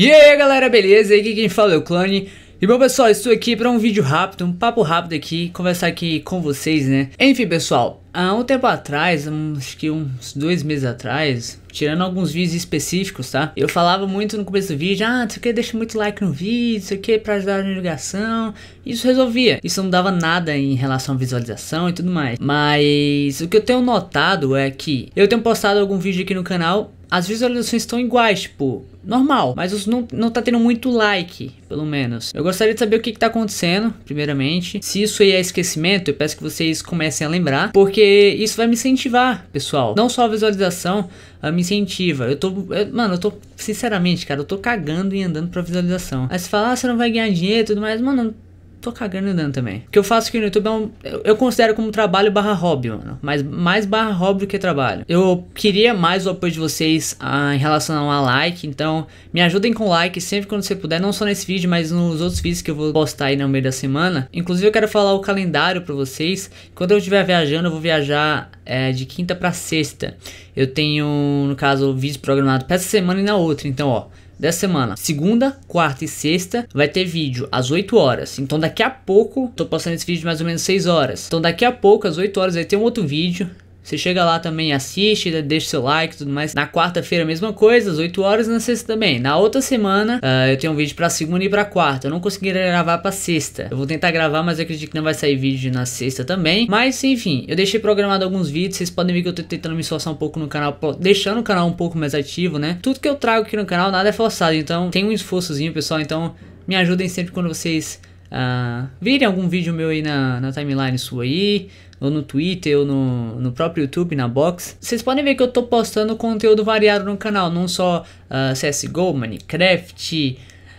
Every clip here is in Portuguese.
E aí galera, beleza? Aqui quem fala é o Clone. E bom pessoal, estou aqui para um vídeo rápido, um papo rápido aqui, conversar aqui com vocês, né? Enfim pessoal, há um tempo atrás, acho que uns dois meses atrás, tirando alguns vídeos específicos, tá? Eu falava muito no começo do vídeo, ah, isso que deixa muito like no vídeo, isso aqui para ajudar na divulgação, isso resolvia. Isso não dava nada em relação à visualização e tudo mais. Mas o que eu tenho notado é que eu tenho postado algum vídeo aqui no canal as visualizações estão iguais, tipo, normal, mas os não, não tá tendo muito like, pelo menos. Eu gostaria de saber o que, que tá acontecendo, primeiramente. Se isso aí é esquecimento, eu peço que vocês comecem a lembrar, porque isso vai me incentivar, pessoal. Não só a visualização uh, me incentiva. Eu tô, eu, mano, eu tô, sinceramente, cara, eu tô cagando e andando pra visualização. Aí se fala, ah, você não vai ganhar dinheiro e tudo mais, mano, tô cagando andando também. O que eu faço aqui no YouTube é um. Eu considero como trabalho barra hobby, mano. Mas mais barra hobby do que trabalho. Eu queria mais o apoio de vocês ah, em relação a like, então me ajudem com like sempre quando você puder, não só nesse vídeo, mas nos outros vídeos que eu vou postar aí no meio da semana. Inclusive eu quero falar o calendário pra vocês. Quando eu estiver viajando, eu vou viajar é, de quinta pra sexta. Eu tenho, no caso, o vídeo programado pra essa semana e na outra. Então, ó dessa semana. Segunda, quarta e sexta vai ter vídeo às 8 horas. Então daqui a pouco, tô postando esse vídeo mais ou menos 6 horas. Então daqui a pouco, às 8 horas, vai ter um outro vídeo você chega lá também, assiste, né, deixa seu like e tudo mais. Na quarta-feira, mesma coisa, às 8 horas, na sexta também. Na outra semana, uh, eu tenho um vídeo pra segunda e pra quarta. Eu não consegui gravar pra sexta. Eu vou tentar gravar, mas eu acredito que não vai sair vídeo na sexta também. Mas, enfim, eu deixei programado alguns vídeos. Vocês podem ver que eu tô tentando me esforçar um pouco no canal, deixando o canal um pouco mais ativo, né? Tudo que eu trago aqui no canal, nada é forçado. Então, tem um esforçozinho, pessoal. Então, me ajudem sempre quando vocês ah, vire algum vídeo meu aí na, na timeline sua aí, ou no Twitter, ou no, no próprio YouTube, na box. Vocês podem ver que eu tô postando conteúdo variado no canal, não só uh, ah, CSGO, Minecraft,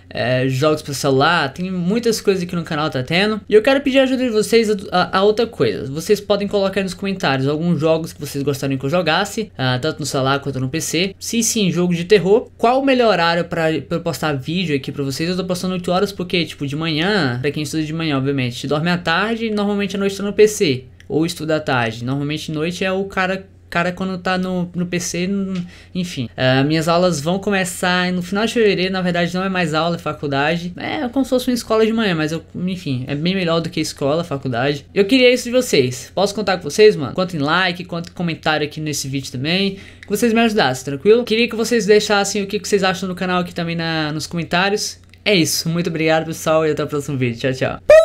é, jogos para celular, tem muitas coisas aqui no canal tá tendo. E eu quero pedir a ajuda de vocês a, a, a outra coisa. Vocês podem colocar nos comentários alguns jogos que vocês gostariam que eu jogasse, uh, tanto no celular quanto no PC. Se sim, jogo de terror, qual o melhor horário para eu postar vídeo aqui para vocês? Eu tô postando 8 horas porque, tipo, de manhã, para quem estuda de manhã, obviamente, dorme à tarde e normalmente à noite tá no PC ou estuda à tarde. Normalmente à noite é o cara cara quando tá no, no PC, enfim. Uh, minhas aulas vão começar no final de fevereiro, na verdade não é mais aula, é faculdade. É como se fosse uma escola de manhã, mas eu, enfim, é bem melhor do que escola, faculdade. Eu queria isso de vocês. Posso contar com vocês, mano? Quanto em like, quanto em comentário aqui nesse vídeo também. Que vocês me ajudassem, tranquilo? Queria que vocês deixassem o que, que vocês acham do canal aqui também na, nos comentários. É isso, muito obrigado pessoal e até o próximo vídeo. Tchau, tchau.